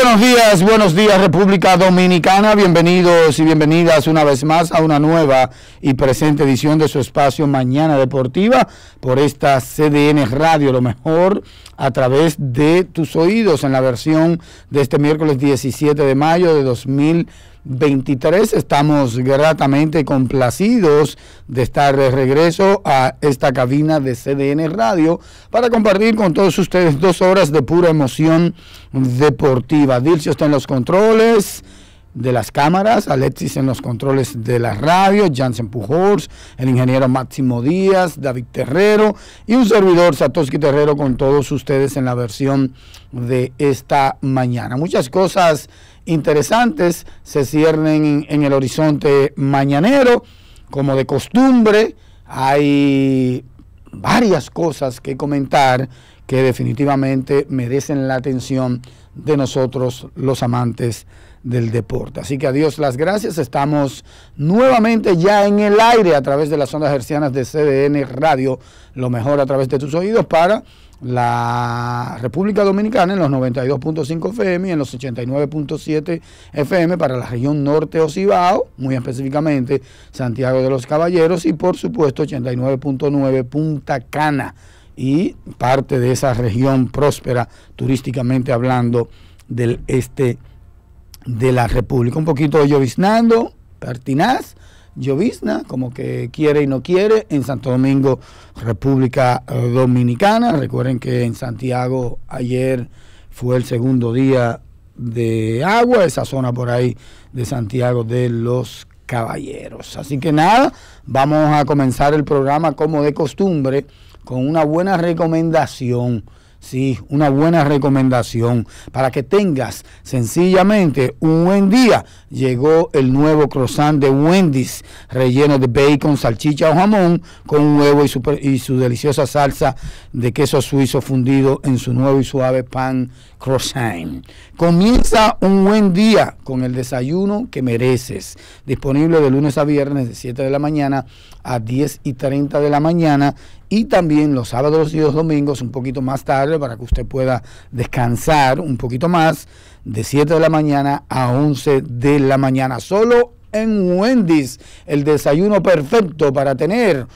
buenos días, buenos días República Dominicana, bienvenidos y bienvenidas una vez más a una nueva y presente edición de su espacio Mañana Deportiva por esta CDN Radio, lo mejor a través de tus oídos en la versión de este miércoles 17 de mayo de 2020. 23. Estamos gratamente complacidos de estar de regreso a esta cabina de CDN Radio para compartir con todos ustedes dos horas de pura emoción deportiva. Dilcio está en los controles de las cámaras, Alexis en los controles de la radio, Jansen Pujols, el ingeniero Máximo Díaz, David Terrero y un servidor Satoshi Terrero con todos ustedes en la versión de esta mañana. Muchas cosas interesantes se ciernen en el horizonte mañanero. Como de costumbre, hay varias cosas que comentar que definitivamente merecen la atención de nosotros los amantes del deporte. Así que adiós, las gracias. Estamos nuevamente ya en el aire a través de las ondas hercianas de CDN Radio, lo mejor a través de tus oídos para la República Dominicana en los 92.5 FM y en los 89.7 FM para la región norte o Cibao, muy específicamente Santiago de los Caballeros y por supuesto 89.9 Punta Cana y parte de esa región próspera turísticamente hablando del este de la República. Un poquito de lloviznando, pertinaz llovizna, como que quiere y no quiere, en Santo Domingo, República Dominicana. Recuerden que en Santiago ayer fue el segundo día de agua, esa zona por ahí de Santiago de los Caballeros. Así que nada, vamos a comenzar el programa como de costumbre con una buena recomendación Sí, una buena recomendación para que tengas sencillamente un buen día. Llegó el nuevo croissant de Wendy's, relleno de bacon, salchicha o jamón, con un huevo y su, y su deliciosa salsa de queso suizo fundido en su nuevo y suave pan croissant. Comienza un buen día con el desayuno que mereces. Disponible de lunes a viernes de 7 de la mañana a 10 y 30 de la mañana y también los sábados y los domingos un poquito más tarde para que usted pueda descansar un poquito más de 7 de la mañana a 11 de la mañana. Solo en Wendy's, el desayuno perfecto para tener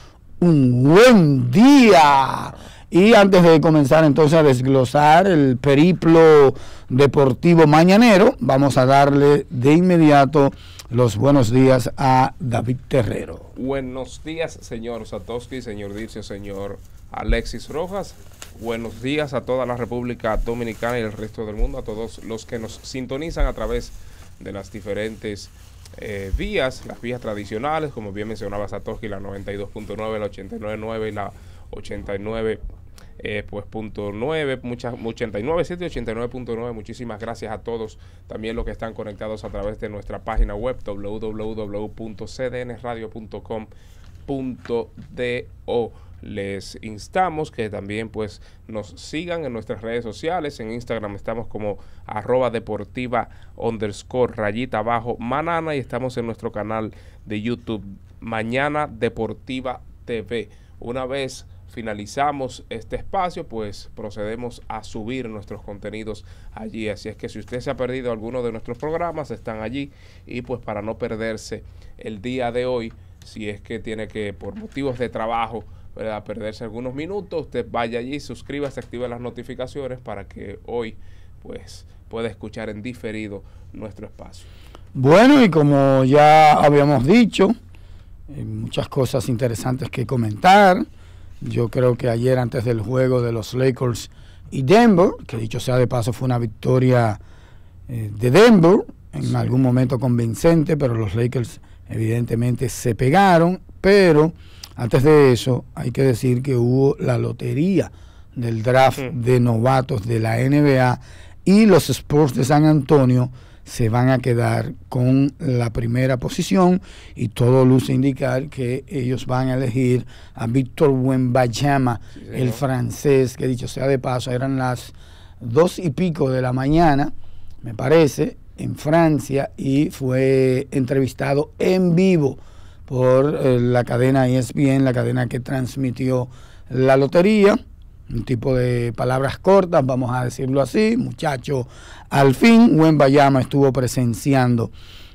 un buen día. Y antes de comenzar entonces a desglosar el periplo deportivo mañanero, vamos a darle de inmediato los buenos días a David Terrero. Buenos días, señor Satoshi, señor Dircio, señor Alexis Rojas. Buenos días a toda la República Dominicana y el resto del mundo, a todos los que nos sintonizan a través de las diferentes eh, vías, las vías tradicionales, como bien mencionaba Satoshi, la 92.9, la 89.9 y la 89. Eh, pues punto 9, muchas, 89, 789.9. Muchísimas gracias a todos también los que están conectados a través de nuestra página web www.cdnradio.com.do. Les instamos que también pues nos sigan en nuestras redes sociales. En Instagram estamos como arroba deportiva underscore rayita abajo manana y estamos en nuestro canal de YouTube Mañana Deportiva TV. Una vez finalizamos este espacio, pues procedemos a subir nuestros contenidos allí. Así es que si usted se ha perdido alguno de nuestros programas, están allí. Y pues para no perderse el día de hoy, si es que tiene que, por motivos de trabajo, ¿verdad? perderse algunos minutos, usted vaya allí, suscríbase, active las notificaciones para que hoy pues pueda escuchar en diferido nuestro espacio. Bueno, y como ya habíamos dicho, eh, muchas cosas interesantes que comentar yo creo que ayer antes del juego de los Lakers y Denver, que dicho sea de paso fue una victoria eh, de Denver, en algún momento convincente, pero los Lakers evidentemente se pegaron, pero antes de eso hay que decir que hubo la lotería del draft de novatos de la NBA y los Sports de San Antonio se van a quedar con la primera posición y todo luce indicar que ellos van a elegir a Víctor Wembayama, el francés, que dicho sea de paso, eran las dos y pico de la mañana, me parece, en Francia y fue entrevistado en vivo por eh, la cadena ESPN, la cadena que transmitió la lotería un tipo de palabras cortas, vamos a decirlo así, muchacho, al fin, Bayama estuvo presenciando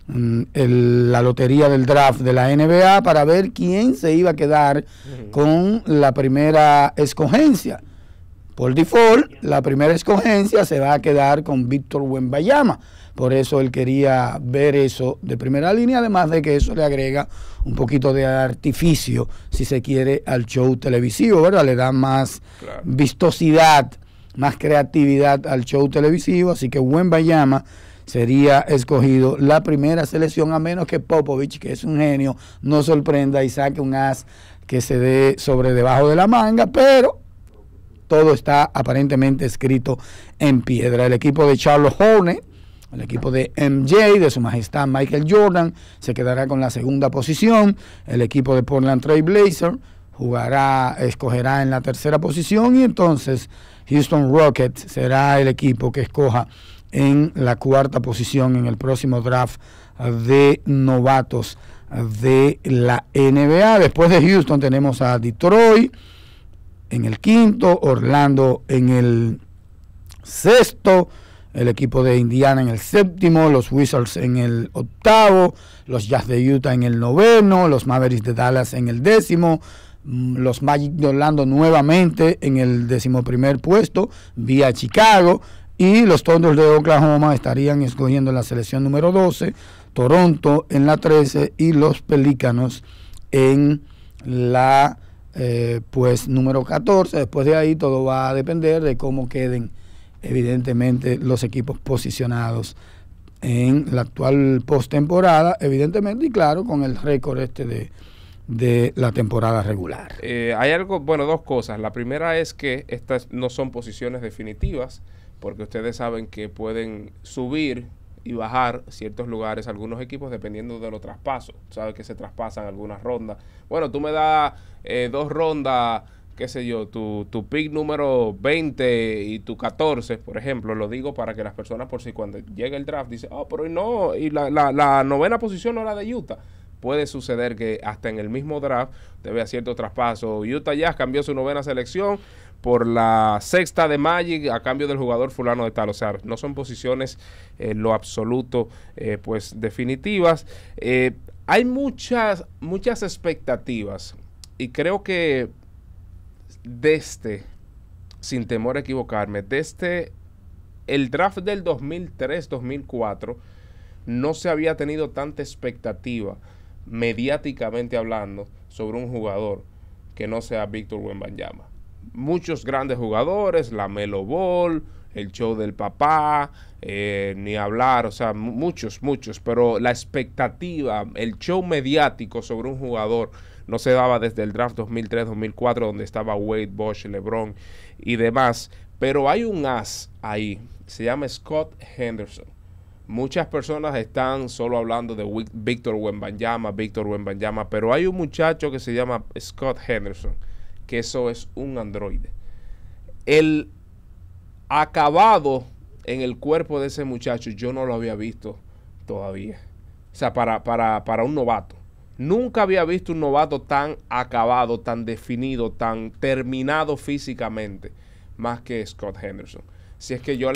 mm, la lotería del draft de la NBA para ver quién se iba a quedar con la primera escogencia. Por default, la primera escogencia se va a quedar con Víctor Bayama. Por eso él quería ver eso de primera línea, además de que eso le agrega un poquito de artificio, si se quiere, al show televisivo, ¿verdad? Le da más vistosidad, más creatividad al show televisivo, así que buen Bayama sería escogido la primera selección, a menos que Popovich, que es un genio, no sorprenda y saque un as que se dé sobre debajo de la manga, pero todo está aparentemente escrito en piedra. El equipo de Charles Jones el equipo de MJ, de su majestad Michael Jordan, se quedará con la segunda posición. El equipo de Portland Trail Blazers jugará, escogerá en la tercera posición y entonces Houston Rockets será el equipo que escoja en la cuarta posición en el próximo draft de novatos de la NBA. Después de Houston tenemos a Detroit en el quinto, Orlando en el sexto el equipo de Indiana en el séptimo, los Wizards en el octavo, los Jazz de Utah en el noveno, los Mavericks de Dallas en el décimo, mm, los Magic de Orlando nuevamente en el decimoprimer puesto, vía Chicago, y los Thunder de Oklahoma estarían escogiendo la selección número 12, Toronto en la 13 y los Pelícanos en la eh, pues número 14. Después de ahí todo va a depender de cómo queden evidentemente los equipos posicionados en la actual postemporada, evidentemente, y claro, con el récord este de, la temporada regular. Eh, hay algo, bueno, dos cosas. La primera es que estas no son posiciones definitivas, porque ustedes saben que pueden subir y bajar ciertos lugares, algunos equipos, dependiendo de los traspasos. Sabes que se traspasan algunas rondas. Bueno, tú me das eh, dos rondas qué sé yo, tu, pick número 20 y tu 14, por ejemplo, lo digo para que las personas, por si cuando llega el draft, dicen, oh, pero no, y la, novena posición no era de Utah puede suceder que hasta en el mismo draft te vea cierto traspaso. Utah ya cambió su novena selección por la sexta de Magic a cambio del jugador fulano de tal. O sea, no son posiciones en lo absoluto eh, pues definitivas. Eh, hay muchas, muchas expectativas y creo que desde, este, sin temor a equivocarme, desde este, el draft del 2003-2004 no se había tenido tanta expectativa mediáticamente hablando sobre un jugador que no sea Víctor Wembanyama. Muchos grandes jugadores, la Melo Ball, el show del papá, eh, ni hablar, o sea, muchos, muchos, pero la expectativa, el show mediático sobre un jugador no se daba desde el draft 2003-2004 donde estaba Wade, Bosch, LeBron y demás. Pero hay un as ahí, se llama Scott Henderson. Muchas personas están solo hablando de Víctor Wembanyama, Víctor Wembanyama, pero hay un muchacho que se llama Scott Henderson, que eso es un androide. El acabado en el cuerpo de ese muchacho yo no lo había visto todavía. O sea, para, para, para un novato. Nunca había visto un novato tan acabado, tan definido, tan terminado físicamente, más que Scott Henderson. Si es que yo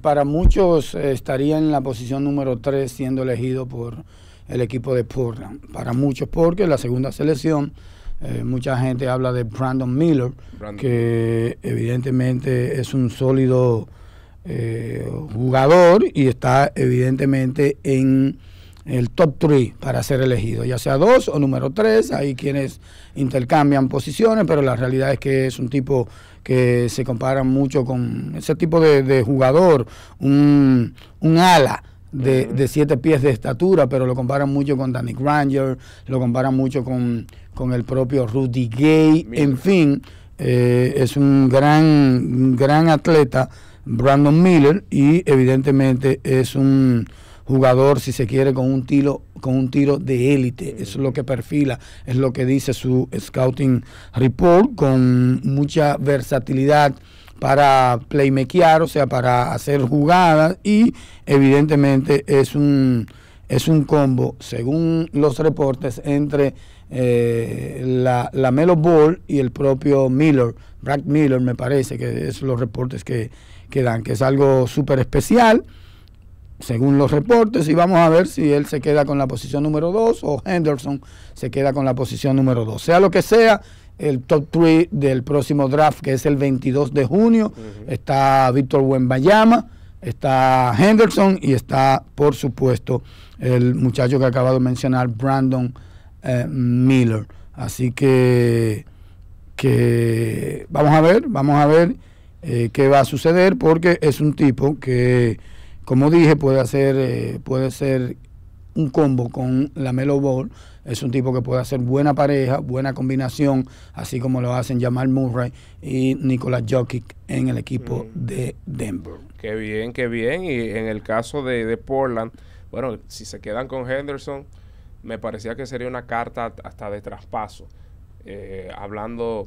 para muchos estaría en la posición número 3 siendo elegido por el equipo de Portland. Para muchos, porque la segunda selección, eh, mucha gente habla de Brandon Miller, que evidentemente es un sólido eh, jugador y está evidentemente en el top 3 para ser elegido, ya sea 2 o número 3, hay quienes intercambian posiciones, pero la realidad es que es un tipo que se compara mucho con ese tipo de, jugador, un, un ala, de, siete pies de estatura, pero lo comparan mucho con Danny Granger, lo comparan mucho con, con el propio Rudy Gay, en fin, eh, es un gran, gran atleta, Brandon Miller, y evidentemente es un jugador, si se quiere, con un tiro, con un tiro de élite. Eso es lo que perfila, es lo que dice su scouting report, con mucha versatilidad para playmakear, o sea, para hacer jugadas y evidentemente es un es un combo, según los reportes, entre eh, la, la, Melo Ball y el propio Miller, Brad Miller me parece, que es los reportes que, que dan, que es algo súper especial según los reportes, y vamos a ver si él se queda con la posición número 2 o Henderson se queda con la posición número 2. Sea lo que sea, el top 3 del próximo draft, que es el 22 de junio, está Víctor Buenbayama, está Henderson y está, por supuesto, el muchacho que acabo de mencionar, Brandon eh, Miller. Así que, que vamos a ver, vamos a ver eh, qué va a suceder, porque es un tipo que como dije, puede hacer, eh, puede ser un combo con la Melo Ball. Es un tipo que puede hacer buena pareja, buena combinación, así como lo hacen Jamal Murray y Nicolás Jokic en el equipo mm. de Denver. Qué bien, qué bien. Y en el caso de, de Portland, bueno, si se quedan con Henderson, me parecía que sería una carta hasta de traspaso. Eh, hablando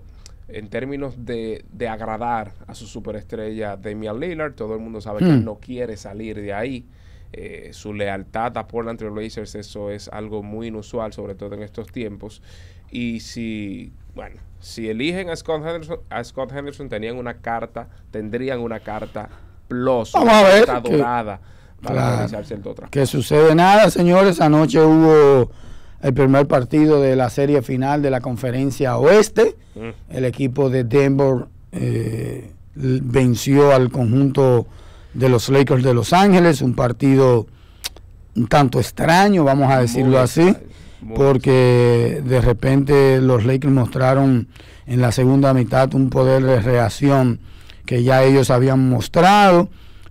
en términos de, agradar a su superestrella Damian Lillard, todo el mundo sabe que hmm. no quiere salir de ahí. Eh, su lealtad a Portland Trailblazers, eso es algo muy inusual, sobre todo en estos tiempos. Y si, bueno, si eligen a Scott Henderson, a Scott Henderson tenían una carta, tendrían una carta plus, Vamos una carta dorada para Que sucede nada, señores. Anoche hubo el primer partido de la serie final de la conferencia oeste. Mm. El equipo de Denver eh, venció al conjunto de los Lakers de Los Ángeles, un partido un tanto extraño, vamos a decirlo así, porque de repente los Lakers mostraron en la segunda mitad un poder de reacción que ya ellos habían mostrado,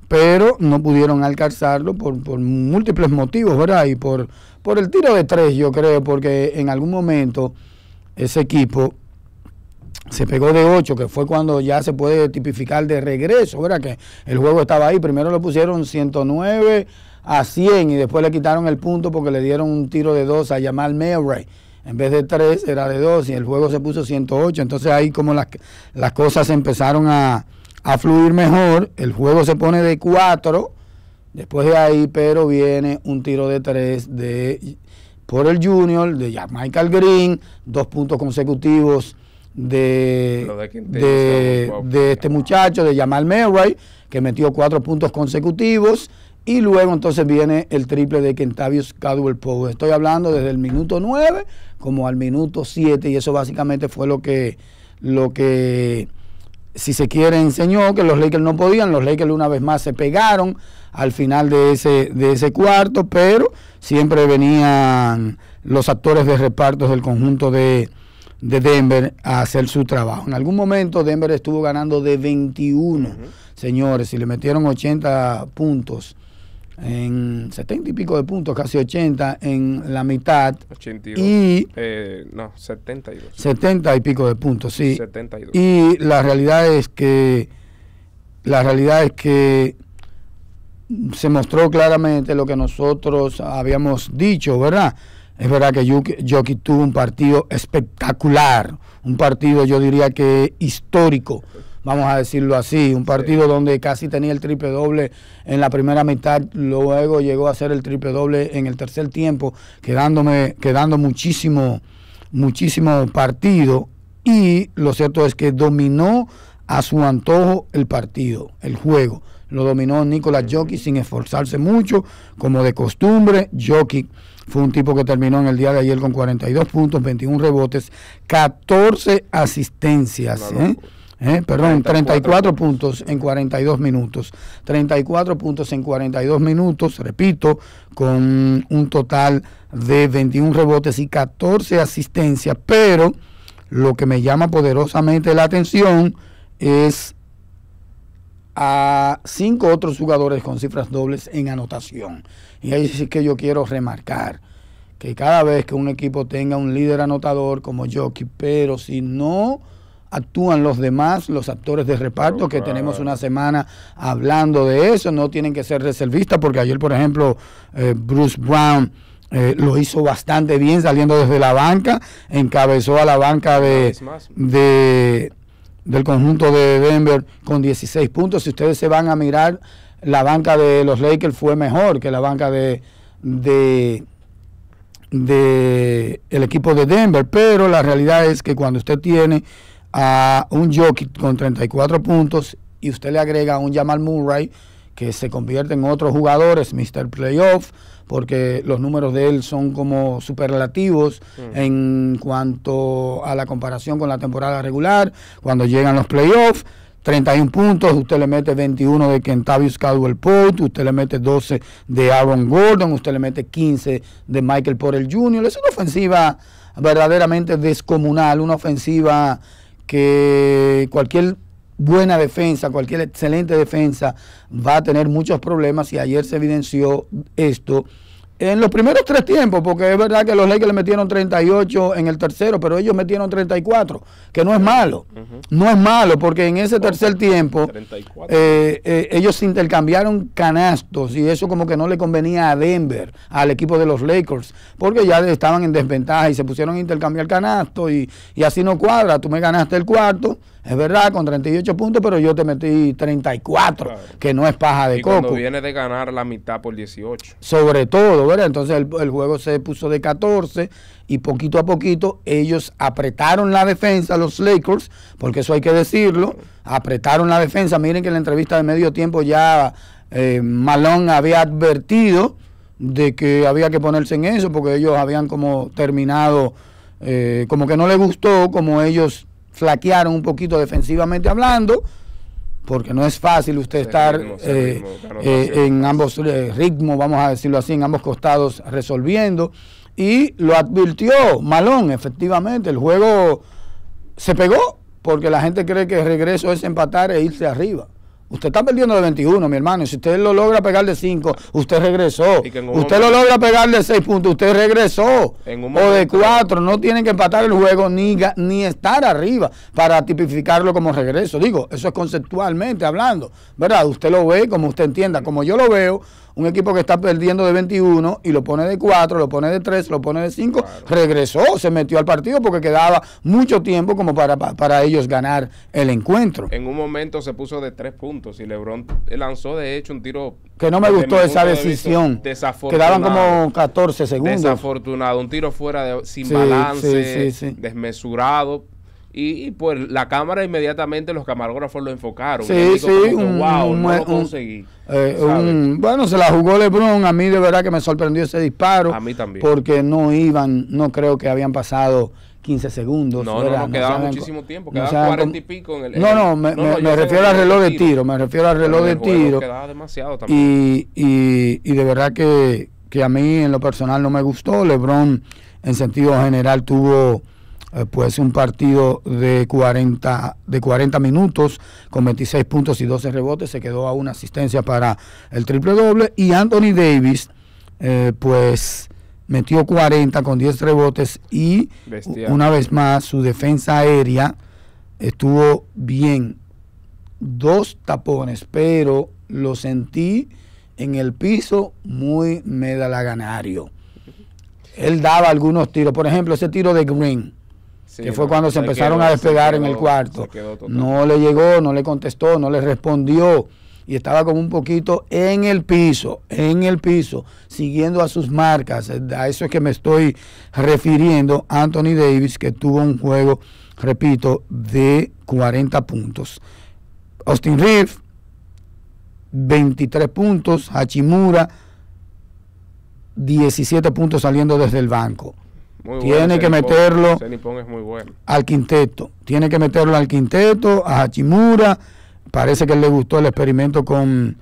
pero no pudieron alcanzarlo por, por múltiples motivos, ¿verdad? Y por por el tiro de tres, yo creo, porque en algún momento ese equipo se pegó de 8, que fue cuando ya se puede tipificar de regreso, ¿verdad? Que el juego estaba ahí, primero lo pusieron 109 a 100 y después le quitaron el punto porque le dieron un tiro de dos a Jamal Melray, En vez de tres era de dos y el juego se puso 108, entonces ahí como las, las cosas empezaron a, a fluir mejor, el juego se pone de 4 Después de ahí, pero viene un tiro de tres de, por el Junior de Michael Green, dos puntos consecutivos de, de, este muchacho, de Jamal Murray, que metió cuatro puntos consecutivos. Y luego entonces viene el triple de Kentavius cadwell Pope. Estoy hablando desde el minuto 9 como al minuto 7 y eso básicamente fue lo que, lo que si se quiere, enseñó que los Lakers no podían. Los Lakers una vez más se pegaron al final de ese, de ese cuarto, pero siempre venían los actores de repartos del conjunto de, de Denver a hacer su trabajo. En algún momento Denver estuvo ganando de 21, señores, y le metieron 80 puntos en 70 y pico de puntos, casi 80 en la mitad. 82. Y, eh, no, 72. 70 y pico de puntos, sí. 72. Y la realidad es que la realidad es que se mostró claramente lo que nosotros habíamos dicho, ¿verdad? Es verdad que Jokic tuvo un partido espectacular, un partido yo diría que histórico vamos a decirlo así. Un partido donde casi tenía el triple doble en la primera mitad, luego llegó a ser el triple doble en el tercer tiempo, quedándome, quedando muchísimo, muchísimo partido. Y lo cierto es que dominó a su antojo el partido, el juego. Lo dominó Nicolás Jockey sin esforzarse mucho, como de costumbre. Jockey fue un tipo que terminó en el día de ayer con 42 puntos, 21 rebotes, 14 asistencias. ¿eh? ¿Eh? perdón, 34 puntos en 42 minutos. 34 puntos en 42 minutos, repito, con un total de 21 rebotes y 14 asistencias, pero lo que me llama poderosamente la atención es a cinco otros jugadores con cifras dobles en anotación. Y ahí sí que yo quiero remarcar que cada vez que un equipo tenga un líder anotador como Jockey, pero si no actúan los demás, los actores de reparto, que tenemos una semana hablando de eso, no tienen que ser reservistas, porque ayer, por ejemplo, eh, Bruce Brown eh, lo hizo bastante bien saliendo desde la banca, encabezó a la banca de, de del conjunto de Denver con 16 puntos. Si ustedes se van a mirar, la banca de los Lakers fue mejor que la banca de, de de el equipo de Denver, pero la realidad es que cuando usted tiene a un Jockey con 34 puntos y usted le agrega a un Jamal Murray que se convierte en otro jugador, es Mr. Playoff, porque los números de él son como superlativos relativos mm. en cuanto a la comparación con la temporada regular, cuando llegan los playoffs. 31 puntos, usted le mete 21 de Kentavious Caldwell Pope, usted le mete 12 de Aaron Gordon, usted le mete 15 de Michael Porter Jr. Es una ofensiva verdaderamente descomunal, una ofensiva que cualquier buena defensa, cualquier excelente defensa va a tener muchos problemas y ayer se evidenció esto en los primeros tres tiempos, porque es verdad que los Lakers le metieron 38 en el tercero, pero ellos metieron 34, que no es malo. No es malo, porque en ese tercer tiempo eh, eh, ellos intercambiaron canastos y eso como que no le convenía a Denver, al equipo de los Lakers, porque ya estaban en desventaja y se pusieron a intercambiar canastos y, y así no cuadra. Tú me ganaste el cuarto es verdad, con 38 puntos, pero yo te metí 34, que no es paja de y coco. Cuando viene de ganar la mitad por 18. Sobre todo, ¿verdad? Entonces el, juego se puso de 14 y poquito a poquito ellos apretaron la defensa, los Lakers, porque eso hay que decirlo, apretaron la defensa. Miren que en la entrevista de medio tiempo ya eh, Malón había advertido de que había que ponerse en eso, porque ellos habían como terminado, eh, como que no le gustó, como ellos flaquearon un poquito defensivamente hablando, porque no es fácil usted estar eh, eh, en ambos eh, ritmos, vamos a decirlo así, en ambos costados resolviendo. Y lo advirtió Malón, efectivamente, el juego se pegó, porque la gente cree que el regreso es empatar e irse arriba. Usted está perdiendo de 21, mi hermano. si usted lo logra pegar de 5, usted regresó. Usted lo logra pegar de 6 puntos, usted regresó. o de 4, no tienen que empatar el juego ni, ni estar arriba para tipificarlo como regreso. Digo, eso es conceptualmente hablando, ¿verdad? Usted lo ve como usted entienda, como yo lo veo un equipo que está perdiendo de 21 y lo pone de 4, lo pone de 3, lo pone de 5, regresó, se metió al partido porque quedaba mucho tiempo como para, para ellos ganar el encuentro. En un momento se puso de 3 puntos y Lebron lanzó de hecho un tiro... Que no me gustó esa decisión. Quedaban como 14 segundos. Desafortunado, un tiro fuera de, sin balance, desmesurado y, pues la cámara inmediatamente los camarógrafos lo enfocaron. Sí, sí, un, wow, no lo conseguí. Eh, bueno, se la jugó Lebron. A mí de verdad que me sorprendió ese disparo. A mí también. Porque no iban, no creo que habían pasado 15 segundos. No, no, quedaba muchísimo tiempo, quedaba 40 y pico en el... no, no, me, refiero al reloj de tiro, me refiero al reloj de tiro. Y, y, y de verdad que, que, a mí en lo personal no me gustó. Lebron en sentido general tuvo pues un partido de 40, de minutos con 26 puntos y 12 rebotes, se quedó a una asistencia para el triple doble y Anthony Davis eh, pues metió 40 con 10 rebotes y una vez más su defensa aérea estuvo bien, dos tapones, pero lo sentí en el piso muy medalaganario. Él daba algunos tiros, por ejemplo, ese tiro de Green que fue cuando se, empezaron a despegar en el cuarto. No le llegó, no le contestó, no le respondió. Y estaba como un poquito en el piso, en el piso, siguiendo a sus marcas. A eso es que me estoy refiriendo. Anthony Davis, que tuvo un juego, repito, de 40 puntos. Austin Reeves, 23 puntos. Hachimura, 17 puntos saliendo desde el banco tiene que meterlo al quinteto. Tiene que meterlo al quinteto, a Hachimura. Parece que le gustó el experimento con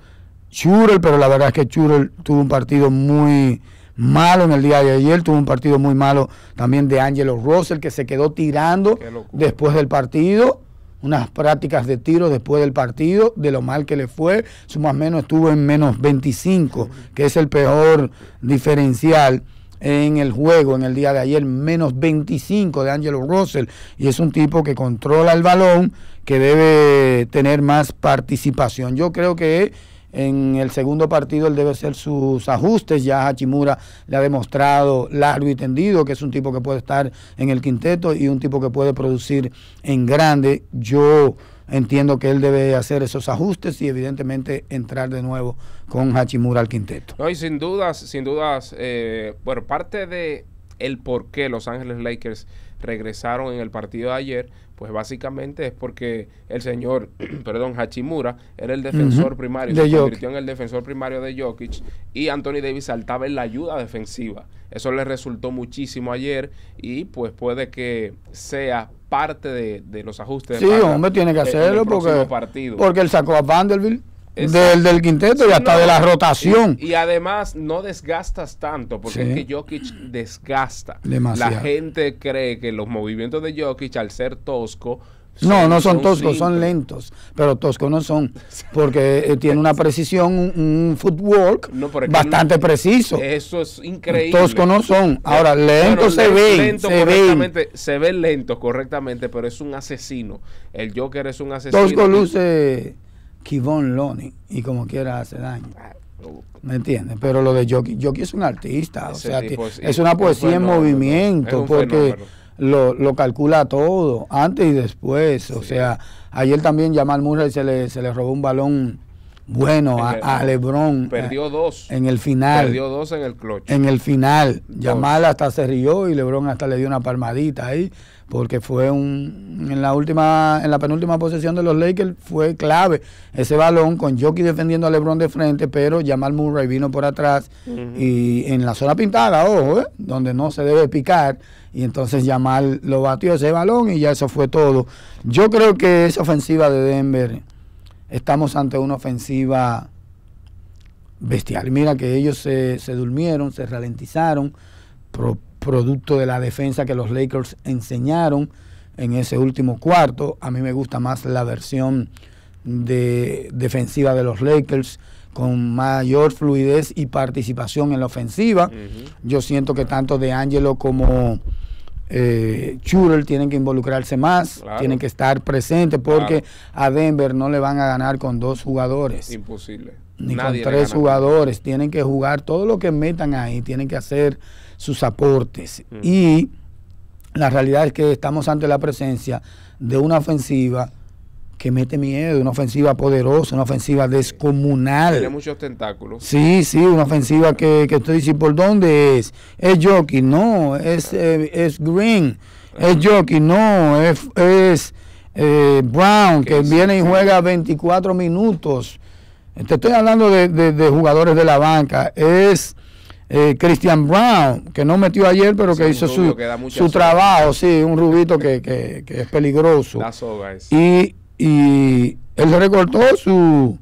Churel, pero la verdad es que Churel tuvo un partido muy malo en el día de ayer. Tuvo un partido muy malo también de Angelo Russell, que se quedó tirando después del partido. Unas prácticas de tiro después del partido, de lo mal que le fue. Su más menos estuvo en menos 25, que es el peor diferencial en el juego en el día de ayer, menos 25 de Angelo Russell, y es un tipo que controla el balón, que debe tener más participación. Yo creo que en el segundo partido él debe hacer sus ajustes, ya Hachimura le ha demostrado largo y tendido que es un tipo que puede estar en el quinteto y un tipo que puede producir en grande. Yo entiendo que él debe hacer esos ajustes y evidentemente entrar de nuevo con Hachimura al quinteto. No, sin dudas, sin dudas, eh, bueno, parte de el por qué Los Ángeles Lakers regresaron en el partido de ayer pues básicamente es porque el señor, perdón, Hachimura era el defensor primario, de se convirtió en el defensor primario de Jokic y Anthony Davis saltaba en la ayuda defensiva. Eso le resultó muchísimo ayer y pues puede que sea parte de, de los ajustes. Sí, hombre, tiene que hacerlo porque, porque él sacó a Vanderbilt del, quinteto y hasta de la rotación. Y, además no desgastas tanto, porque es que Jokic desgasta. Demasiado. La gente cree que los movimientos de Jokic, al ser tosco, no, no son, toscos, son lentos, pero toscos no son, porque eh, tiene una precisión, un, footwork bastante preciso. Eso es increíble. Toscos no son. Ahora, lentos se Lento se ve se ve lento correctamente, pero es un asesino. El Joker es un asesino. Tosco luce Kivon Lonnie y como quiera hace daño. Ah, ¿Me entiendes? Pero lo de Yoki, Yoki es un artista, o sea, es, una poesía en movimiento, porque lo, calcula todo, antes y después. O sea, ayer también Jamal Murray se le, se le robó un balón bueno a, Lebron. Eh, perdió dos. En el final. Perdió dos en el clutch. En el final. Jamal hasta se rió y Lebron hasta le dio una palmadita ahí porque fue un en la última en la penúltima posesión de los Lakers fue clave ese balón con Jockey defendiendo a LeBron de frente, pero Jamal Murray vino por atrás y en la zona pintada, ojo, ¿eh? donde no se debe picar y entonces Jamal lo batió ese balón y ya eso fue todo. Yo creo que esa ofensiva de Denver estamos ante una ofensiva bestial. Mira que ellos se, durmieron, se ralentizaron, producto de la defensa que los Lakers enseñaron en ese último cuarto. A mí me gusta más la versión de defensiva de los Lakers con mayor fluidez y participación en la ofensiva. Yo siento que tanto de Angelo como eh, tienen que involucrarse más, tienen que estar presentes porque a Denver no le van a ganar con dos jugadores. Imposible. Ni con tres jugadores. Tienen que jugar todo lo que metan ahí, tienen que hacer sus aportes. Y la realidad es que estamos ante la presencia de una ofensiva que mete miedo, una ofensiva poderosa, una ofensiva descomunal. Tiene muchos tentáculos. Sí, sí, una ofensiva que, estoy diciendo, ¿por dónde es? Es Jockey, eh, no, es, es Green, eh, es Jockey, no, es, Brown, que viene y juega 24 minutos. Te estoy hablando de jugadores de la banca, es eh, Christian Brown, que no metió ayer, pero que hizo su, trabajo, sí, un rubito que, que, que es peligroso. Y, y, él recortó su,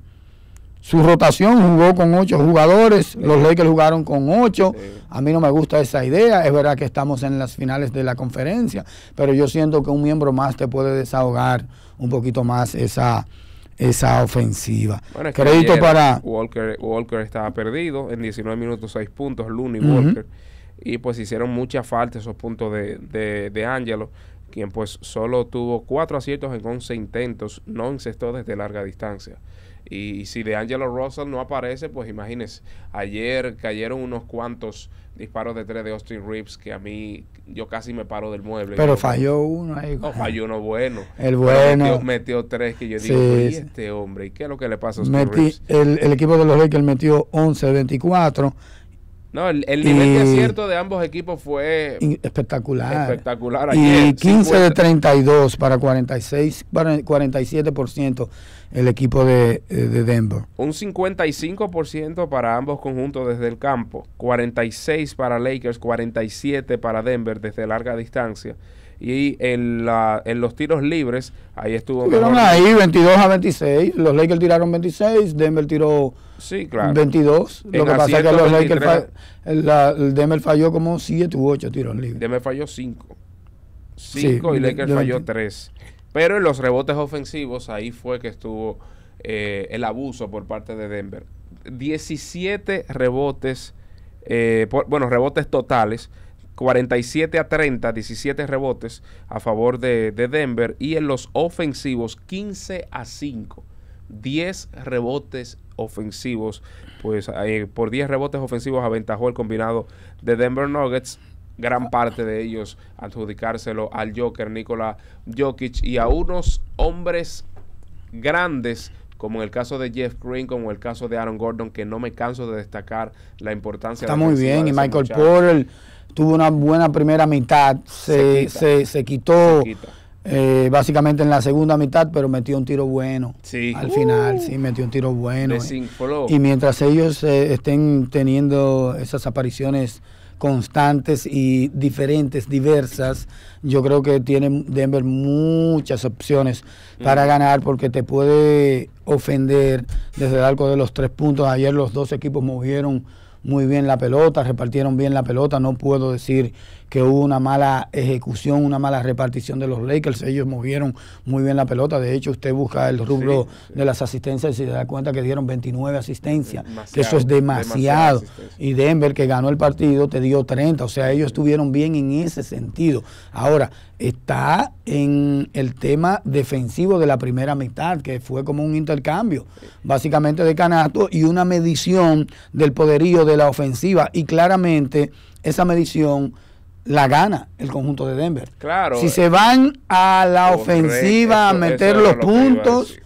su rotación, jugó con ocho jugadores, los Lakers jugaron con ocho. A mí no me gusta esa idea, es verdad que estamos en las finales de la conferencia, pero yo siento que un miembro más te puede desahogar un poquito más esa esa ofensiva. Bueno, Crédito para... Walker, Walker estaba perdido en 19 minutos 6 puntos, Looney Walker. Y pues hicieron mucha falta esos puntos de, de, Angelo, quien pues solo tuvo 4 aciertos en 11 intentos, no incestó desde larga distancia. Y, si de Angelo Russell no aparece, pues imagínense, ayer cayeron unos cuantos disparos de tres de Austin Reeves que a mí yo casi me paro del mueble. Pero falló uno ahí. No, falló uno bueno. El bueno. Metió, metió, tres que yo digo, este hombre? ¿Y qué es lo que le pasa a Austin metí, El, equipo de los Lakers metió 11 de 24 no, el, nivel de acierto de ambos equipos fue espectacular. Espectacular. y 15 de 32 para 46, 47% el equipo de, eh, Denver. Un 55% para ambos conjuntos desde el campo, 46 para Lakers, 47 para Denver desde larga distancia. Y en, los tiros libres, ahí estuvo. Estuvieron ahí 22 a 26. Los Lakers tiraron 26, Denver tiró Sí, claro. 22. lo que pasa es que los Lakers, el, Demer falló como 7 u 8 tiros libres. Demer falló 5. 5 y Lakers falló 3. Pero en los rebotes ofensivos, ahí fue que estuvo eh, el abuso por parte de Denver. 17 rebotes, eh, por, bueno, rebotes totales. 47 a 30, 17 rebotes a favor de, de Denver. Y en los ofensivos, 15 a 5. 10 rebotes ofensivos, pues eh, por 10 rebotes ofensivos aventajó el combinado de Denver Nuggets gran parte de ellos adjudicárselo al Joker Nikola Jokic y a unos hombres grandes como en el caso de Jeff Green, como en el caso de Aaron Gordon, que no me canso de destacar la importancia. Está muy bien, y Michael Porter tuvo una buena primera mitad, se, se, quitó. Eh, básicamente en la segunda mitad, pero metió un tiro bueno. Sí. Al final, uh. sí, metió un tiro bueno. Eh. Y mientras ellos eh, estén teniendo esas apariciones constantes y diferentes, diversas, yo creo que tiene Denver muchas opciones para mm. ganar porque te puede ofender desde el arco de los tres puntos. Ayer los dos equipos movieron muy bien la pelota, repartieron bien la pelota, no puedo decir que hubo una mala ejecución, una mala repartición de los Lakers. Ellos movieron muy bien la pelota. De hecho, usted busca el rubro de las asistencias y se da cuenta que dieron 29 asistencias. que eso es demasiado. Y Denver, que ganó el partido, te dio 30. O sea, ellos estuvieron bien en ese sentido. Ahora, está en el tema defensivo de la primera mitad, que fue como un intercambio, básicamente de canasto y una medición del poderío de la ofensiva. Y claramente esa medición la gana el conjunto de Denver. Claro. Si se van a la ofensiva a meter los puntos,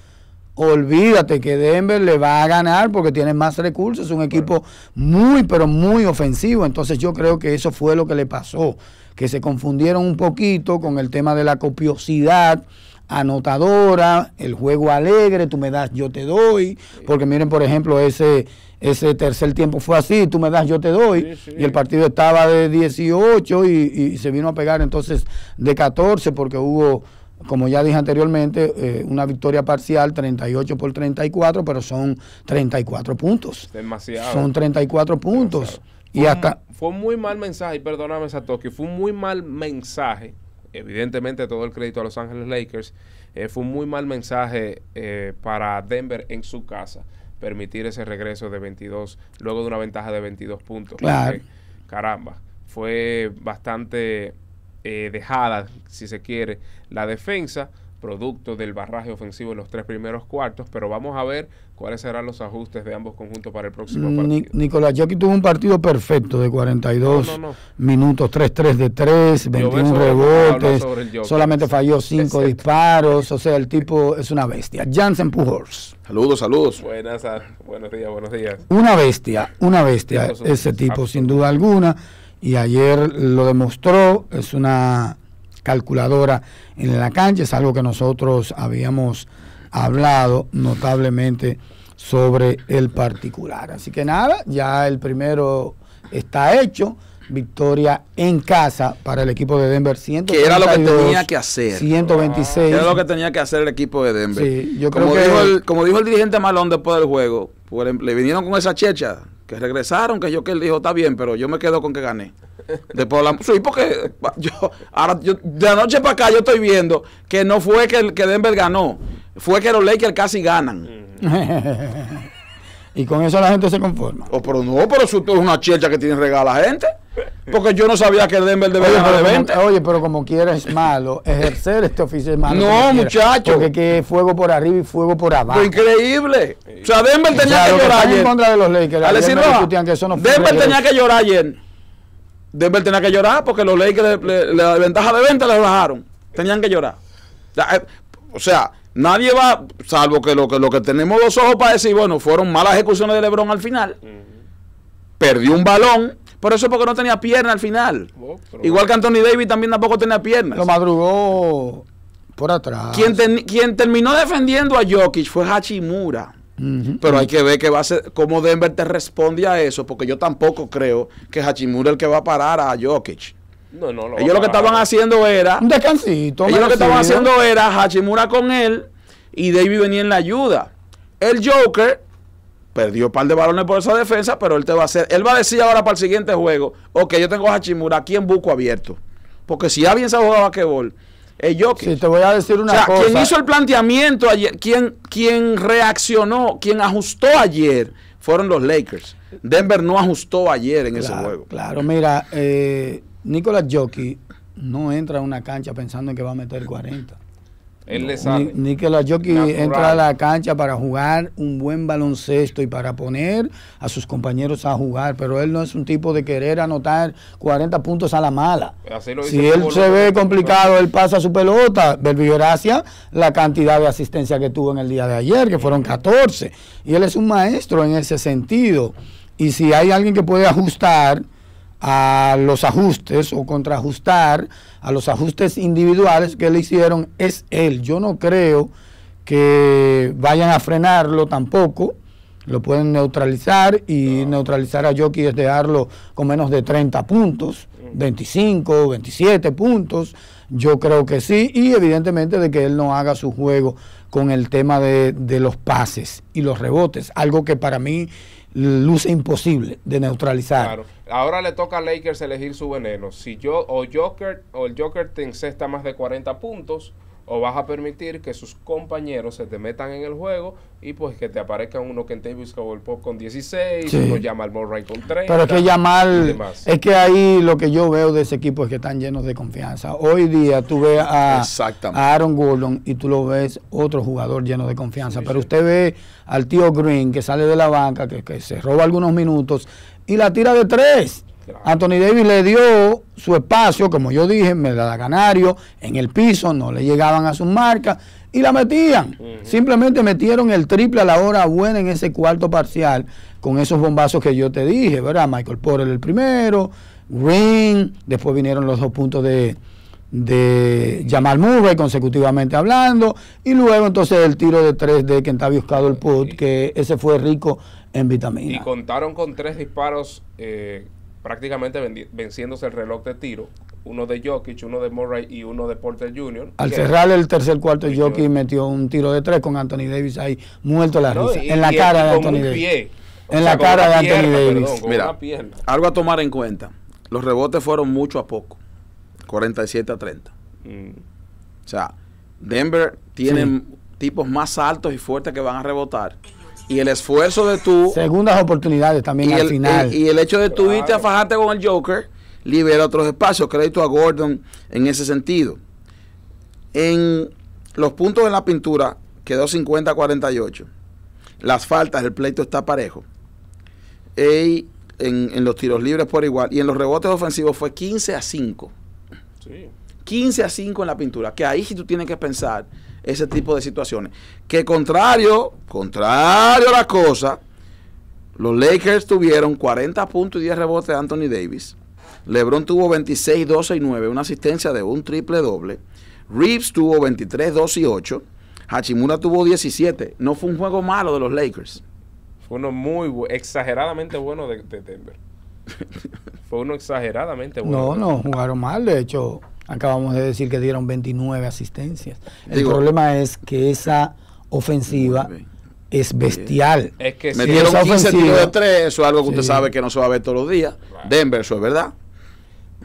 olvídate que Denver le va a ganar porque tiene más recursos, es un equipo muy, pero muy ofensivo. Entonces yo creo que eso fue lo que le pasó, que se confundieron un poquito con el tema de la copiosidad anotadora, el juego alegre, tú me das, yo te doy, porque miren, por ejemplo, ese ese tercer tiempo fue así, tú me das, yo te doy, y el partido estaba de 18 y, se vino a pegar entonces de 14 porque hubo, como ya dije anteriormente, eh, una victoria parcial 38 por 34, pero son 34 puntos. Demasiado. Son 34 puntos. Y fue, hasta... fue muy mal mensaje, y perdóname Satoshi, fue un muy mal mensaje, evidentemente todo el crédito a Los Ángeles Lakers, eh, fue un muy mal mensaje eh, para Denver en su casa permitir ese regreso de 22, luego de una ventaja de 22 puntos. caramba, fue bastante eh, dejada, si se quiere, la defensa producto del barraje ofensivo en los tres primeros cuartos, pero vamos a ver cuáles serán los ajustes de ambos conjuntos para el próximo partido. Nicolás aquí tuvo un partido perfecto de 42 minutos, 3-3 de 3, 21 rebotes, solamente falló 5 disparos, o sea, el tipo es una bestia. Jansen Pujols. Saludos, saludos. Buenas, ah, buenos días, buenos días. Una bestia, una bestia, ese tipo, sin duda alguna, y ayer lo demostró, es una calculadora en la cancha, es algo que nosotros habíamos hablado notablemente sobre el particular. Así que nada, ya el primero está hecho. Victoria en casa para el equipo de Denver. 132, que era lo que tenía que hacer. 126. Era lo que tenía que hacer el equipo de Denver. yo como, dijo el, como dijo el dirigente Malón después del juego, pues, le vinieron con esa checha que regresaron, que yo que él dijo, está bien, pero yo me quedo con que gané. Después sí, porque yo, ahora, yo, de anoche para acá yo estoy viendo que no fue que, que Denver ganó, fue que los Lakers casi ganan. y con eso la gente se conforma. Oh, pero no, pero eso es una chelcha que tiene regala la gente. Porque yo no sabía que Denver debía de venta oye, pero como quieras es malo. Ejercer este oficio es malo. No, muchachos. Porque que fuego por arriba y fuego por abajo. increíble. O sea, Denver tenía que llorar ayer. Denver tenía que llorar ayer. Denver tenía que llorar porque los Lakers de la ventaja de venta les bajaron. Tenían que llorar. Eh, o sea, nadie va, salvo que lo que, lo que tenemos dos ojos para decir, bueno, fueron malas ejecuciones de Lebron al final. Perdió un balón por eso es porque no tenía pierna al final. Oh, Igual que Anthony Davis también tampoco tenía piernas. Lo madrugó por atrás. Quien, terminó defendiendo a Jokic fue Hachimura. Pero hay que ver va a cómo Denver te responde a eso, porque yo tampoco creo que Hachimura es el que va a parar a Jokic. No, no, lo ellos lo que estaban haciendo era. Un descansito. Ellos lo que estaban haciendo era Hachimura con él y Davis venía en la ayuda. El Joker Perdió un par de balones por esa defensa, pero él te va a hacer. Él va a decir ahora para el siguiente juego: Ok, yo tengo a Hachimura aquí en buco abierto. Porque si alguien sabe jugar basquetbol, es te voy a decir una o sea, Quien hizo el planteamiento ayer, quien, quien reaccionó, quien ajustó ayer, fueron los Lakers. Denver no ajustó ayer en ese juego. Claro, mira, eh, Jockey no entra a una cancha pensando en que va a meter 40. Él le sabe. Jockey entra a la cancha para jugar un buen baloncesto y para poner a sus compañeros a jugar, pero él no es un tipo de querer anotar 40 puntos a la mala. si él se ve complicado, él pasa su pelota. Belvioracia, la cantidad de asistencia que tuvo en el día de ayer, que fueron 14. Y él es un maestro en ese sentido. Y si hay alguien que puede ajustar a los ajustes o contraajustar a los ajustes individuales que le hicieron es él. Yo no creo que vayan a frenarlo tampoco. Lo pueden neutralizar y neutralizar a Jockey es dejarlo con menos de 30 puntos, 25, mm. 27 puntos. Yo creo que sí. Y evidentemente de que él no haga su juego con el tema de, de los pases y los rebotes. Algo que para mí luce imposible de neutralizar. Ahora le toca a Lakers elegir su veneno. Si yo o Joker o el Joker te incesta más de 40 puntos, o vas a permitir que sus compañeros se te metan en el juego y pues que te aparezca uno que busca el Pop con 16, uno llama al Murray con 30. Pero es que llamar, es que ahí lo que yo veo de ese equipo es que están llenos de confianza. Hoy día tú ves a, Aaron Gordon y tú lo ves otro jugador lleno de confianza, pero usted ve al tío Green que sale de la banca, que, que se roba algunos minutos y la tira de tres. Anthony Davis le dio su espacio, como yo dije, me da canario, en el piso, no le llegaban a sus marcas y la metían. Simplemente metieron el triple a la hora buena en ese cuarto parcial con esos bombazos que yo te dije, ¿verdad? Michael Porter el primero, Green, después vinieron los dos puntos de, de Jamal Murray consecutivamente hablando y luego entonces el tiro de tres de buscado el Put que ese fue rico en vitamina. Y contaron con tres disparos eh, prácticamente venciéndose el reloj de tiro. Uno de Jokic, uno de Murray y uno de Porter Jr. Al cerrar el tercer cuarto, Jokic, metió un tiro de tres con Anthony Davis ahí, muerto la en la cara de Anthony Davis. en la cara de Anthony Davis. Mira, algo a tomar en cuenta. Los rebotes fueron mucho a poco. 47 a 30. Mm. O sea, Denver tiene tipos más altos y fuertes que van a rebotar y el esfuerzo de tú. Segundas oportunidades también al final. Y, el hecho de tu irte a fajarte con el Joker libera otros espacios. Crédito a Gordon en ese sentido. En los puntos en la pintura quedó 50-48. Las faltas, el pleito está parejo. en, los tiros libres por igual. Y en los rebotes ofensivos fue 15 a 5. Sí. 15 a 5 en la pintura. Que ahí sí tú tienes que pensar ese tipo de situaciones. Que contrario, contrario a la cosa, los Lakers tuvieron 40 puntos y 10 rebotes de Anthony Davis. LeBron tuvo 26, 12 y 9, una asistencia de un triple doble. Reeves tuvo 23, 12 y 8. Hachimura tuvo 17. No fue un juego malo de los Lakers. Fue uno muy exageradamente bueno de, de Denver. fue uno exageradamente bueno. No, no, jugaron mal. De hecho, Acabamos de decir que dieron 29 asistencias. El problema es que esa ofensiva es bestial. Es que si metieron 15 tiros 3, eso es algo que usted sabe que no se va a ver todos los días. Denver, eso es verdad.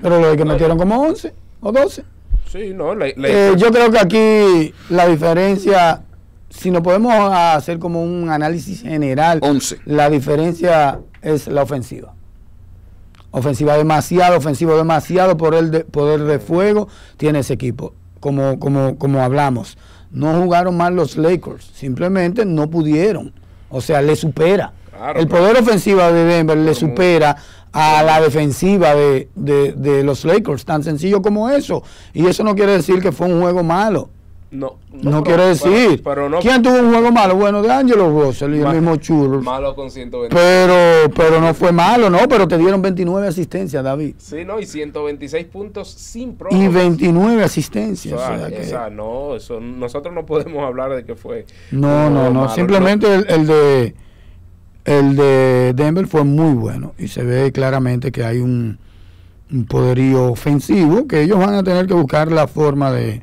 Pero lo de que metieron como 11 o 12. Sí, no, eh, yo creo que aquí la diferencia, si nos podemos hacer como un análisis general, la diferencia es la ofensiva. Ofensiva demasiado, ofensivo demasiado, poder de, poder de fuego tiene ese equipo, como, como, como hablamos. No jugaron mal los Lakers, simplemente no pudieron. O sea, le supera. el poder ofensiva ofensivo de Denver le supera a la defensiva de, de, de los Lakers, tan sencillo como eso. Y eso no quiere decir que fue un juego malo. No, no, quiere decir. ¿Quién tuvo un juego malo? Bueno, de Angelo Russell y el mismo Chulo. Malo con 120. Pero, pero no fue malo, ¿no? Pero te dieron 29 asistencias, David. Sí, ¿no? Y 126 puntos sin problemas. Y 29 asistencias. O sea, no, eso, nosotros no podemos hablar de que fue. No, no, no. simplemente el, de. El de Denver fue muy bueno y se ve claramente que hay un poderío ofensivo que ellos van a tener que buscar la forma de,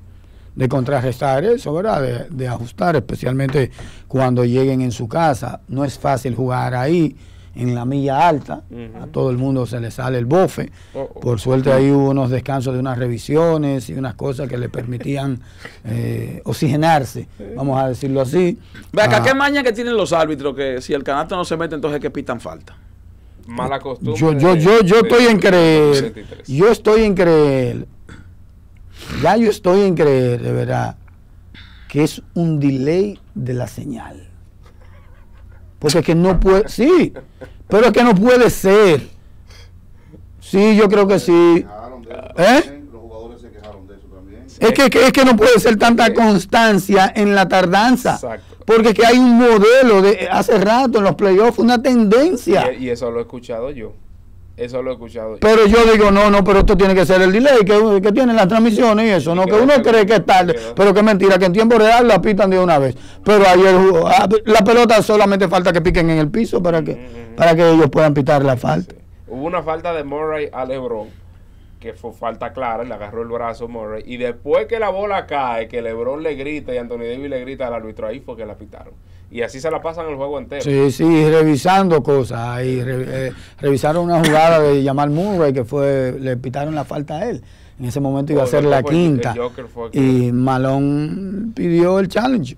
de contrarrestar eso, ¿verdad? De, ajustar, especialmente cuando lleguen en su casa. No es fácil jugar ahí, en la milla alta. A todo el mundo se le sale el bofe. Oh, oh. Por suerte ahí hubo unos descansos de unas revisiones y unas cosas que le permitían eh, oxigenarse, vamos a decirlo así. Ve acá, ah. ¿qué maña que tienen los árbitros? Que si el canasto no se mete, entonces que pitan falta mala costumbre. Yo, yo, yo, estoy en creer. Yo estoy en creer ya yo estoy en creer, de verdad, que es un delay de la señal. Porque es que no puede, sí, pero es que no puede ser. Sí, yo creo que sí. ¿Eh? Es que, es que no puede ser tanta constancia en la tardanza. Porque que hay un modelo de hace rato en los playoffs, una tendencia. y eso lo he escuchado yo. Eso lo he escuchado. Pero yo digo, no, no, pero esto tiene que ser el delay que, que tienen las transmisiones y eso, ¿no? Que uno cree que es tarde, pero que mentira, que en tiempo real la pitan de una vez. Pero ahí ah, la pelota solamente falta que piquen en el piso para que, mm, mm, mm. para que ellos puedan pitar la falta. Hubo una falta de Murray a LeBron que fue falta clara, le agarró el brazo Murray. Y después que la bola cae, que LeBron le grita y Anthony Davis le grita al árbitro, ahí fue que la pitaron. Y así se la pasan el juego entero. Sí, sí, revisando cosas. Y eh, revisaron una jugada de Jamal Murray que fue, le pitaron la falta a él. En ese momento iba a ser la quinta. y Malón pidió el challenge.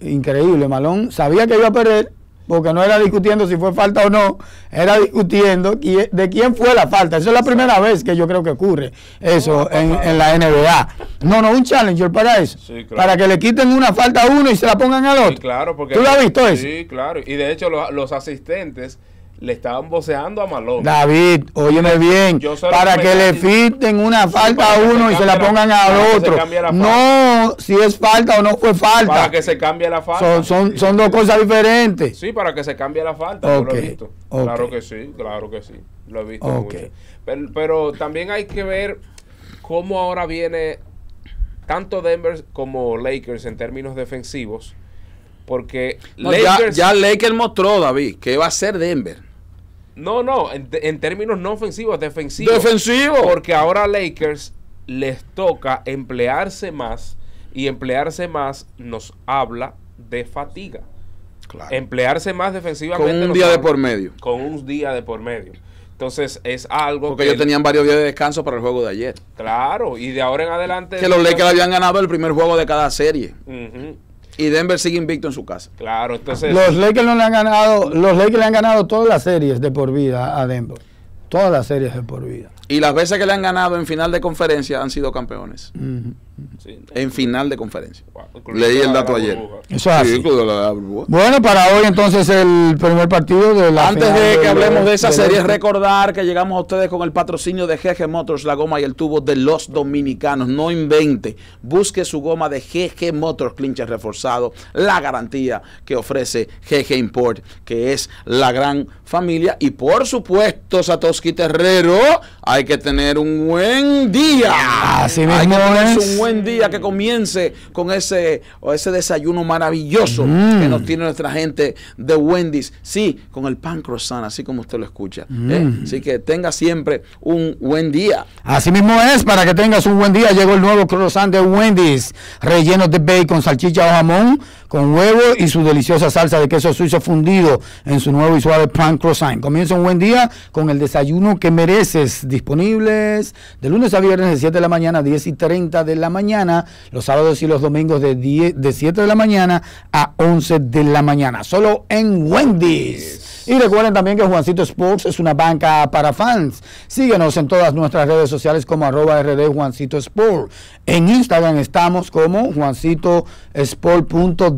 Increíble, Malón sabía que iba a perder porque no era discutiendo si fue falta o no, era discutiendo de quién fue la falta. Esa es la primera vez que yo creo que ocurre eso en, la NBA. No, no, un challenger para eso. Para que le quiten una falta a uno y se la pongan al otro. claro, porque, ¿Tú lo has visto eso? Sí, claro. Y de hecho los, los asistentes le estaban voceando a Malone. David, óyeme bien, para que le fiten una falta a uno y se la pongan al otro. No, si es falta o no fue falta. Para que se cambie la falta. Son, son, son dos cosas diferentes. Sí, para que se cambie la falta. lo he visto. Claro que sí, claro que sí. Lo he visto Pero, también hay que ver cómo ahora viene tanto Denver como Lakers en términos defensivos. Porque Lakers, ya, ya Lakers mostró, David, que va a ser Denver. No, no, en, términos no ofensivos, defensivos. Defensivo. Porque ahora a Lakers les toca emplearse más y emplearse más nos habla de fatiga. Claro. Emplearse más defensivamente. Con un día de por medio. Con un día de por medio. Entonces es algo Porque que ellos tenían varios días de descanso para el juego de ayer. Claro, y de ahora en adelante... Que los Lakers habían ganado el primer juego de cada serie. Y Denver sigue invicto en su casa. Claro, entonces. Los Lakers no le han ganado, los Lakers le han ganado todas las series de por vida a Denver. Todas las series de por vida. Y las veces que le han ganado en final de conferencia han sido campeones en final de conferencia. Leí el dato ayer. bueno, para hoy entonces el primer partido de la Antes de que hablemos de esa serie, este. recordar que llegamos a ustedes con el patrocinio de GG Motors, la goma y el tubo de los dominicanos. No invente, busque su goma de GG Motors, clinches reforzado, la garantía que ofrece GG Import, que es la gran familia. Y por supuesto, Satoshi Terrero, hay que tener un buen día. Así mismo buen día que comience con ese, ese desayuno maravilloso que mm. nos tiene nuestra gente de Wendy's. Sí, con el pan croissant, así como usted lo escucha. ¿eh? Mm. Así que tenga siempre un buen día. Así mismo es, para que tengas un buen día, llegó el nuevo croissant de Wendy's, relleno de bacon, salchicha o jamón con huevo y su deliciosa salsa de queso suizo fundido en su nuevo y suave pan croissant. Comienza un buen día con el desayuno que mereces. Disponibles de lunes a viernes de 7 de la mañana a 10 y 30 de la mañana, los sábados y los domingos de, de 7 de la mañana a 11 de la mañana. Solo en Wendy's. Y recuerden también que Juancito Sports es una banca para fans. Síguenos en todas nuestras redes sociales como arroba rd Juancito Sport. En Instagram estamos como juancitosport.do.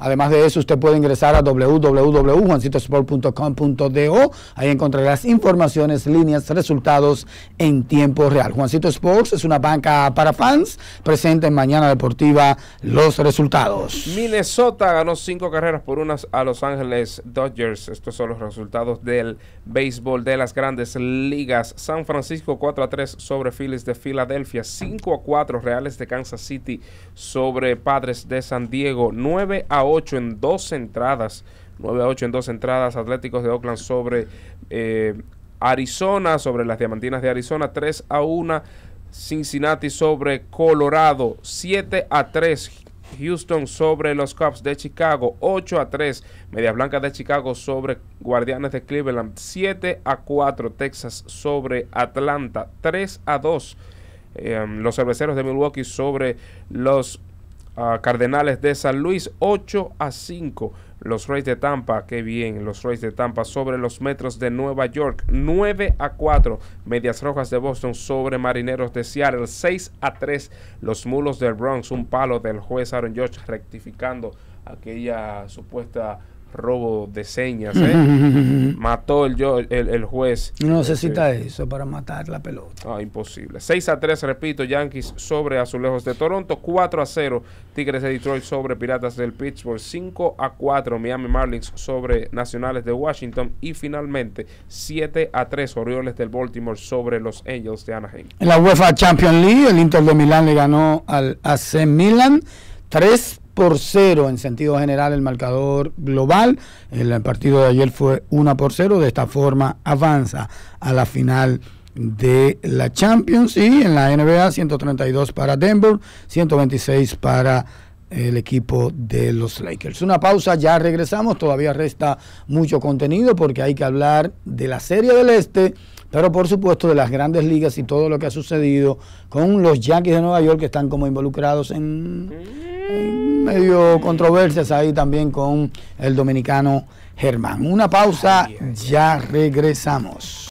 Además de eso, usted puede ingresar a www.juancitosport.com.do. Ahí las informaciones, líneas, resultados en tiempo real. Juancito Sports es una banca para fans. Presente en Mañana Deportiva los resultados. Minnesota ganó cinco carreras por unas a Los Ángeles Dodgers. Estos son los resultados del béisbol de las grandes ligas. San Francisco 4 a 3 sobre Phillies de Filadelfia. 5 a 4 Reales de Kansas City sobre Padres de San Diego. 9 a 8 en dos entradas. 9 a 8 en dos entradas. Atléticos de Oakland sobre eh, Arizona, sobre las Diamantinas de Arizona. 3 a 1. Cincinnati sobre Colorado. 7 a 3. Houston sobre los Cubs de Chicago, 8 a 3. Medias Blancas de Chicago sobre Guardianes de Cleveland, 7 a 4. Texas sobre Atlanta, 3 a 2. Eh, los cerveceros de Milwaukee sobre los Cardenales de San Luis 8 a 5. Los Reyes de Tampa, qué bien, los Reyes de Tampa sobre los Metros de Nueva York 9 a 4. Medias Rojas de Boston sobre Marineros de Seattle 6 a 3. Los Mulos del Bronx, un palo del juez Aaron George rectificando aquella supuesta robo de señas. ¿eh? Mató el, yo, el, juez. No necesita este, eso para matar la pelota. Ah, imposible. 6 a 3, repito, Yankees sobre Azulejos de Toronto. 4 a 0, Tigres de Detroit sobre Piratas del Pittsburgh. 5 a 4, Miami Marlins sobre Nacionales de Washington. Y finalmente, 7 a 3, Orioles del Baltimore sobre los Angels de Anaheim. En la UEFA Champions League, el Inter de Milán le ganó al AC Milan. 3 por cero en sentido general el marcador global. El partido de ayer fue una por cero. De esta forma avanza a la final de la Champions y en la NBA 132 para Denver, 126 para el equipo de los Lakers. Una pausa, ya regresamos, todavía resta mucho contenido porque hay que hablar de la Serie del Este pero por supuesto de las grandes ligas y todo lo que ha sucedido con los Yankees de Nueva York que están como involucrados en, medio controversias ahí también con el dominicano Germán. Una pausa, ya regresamos.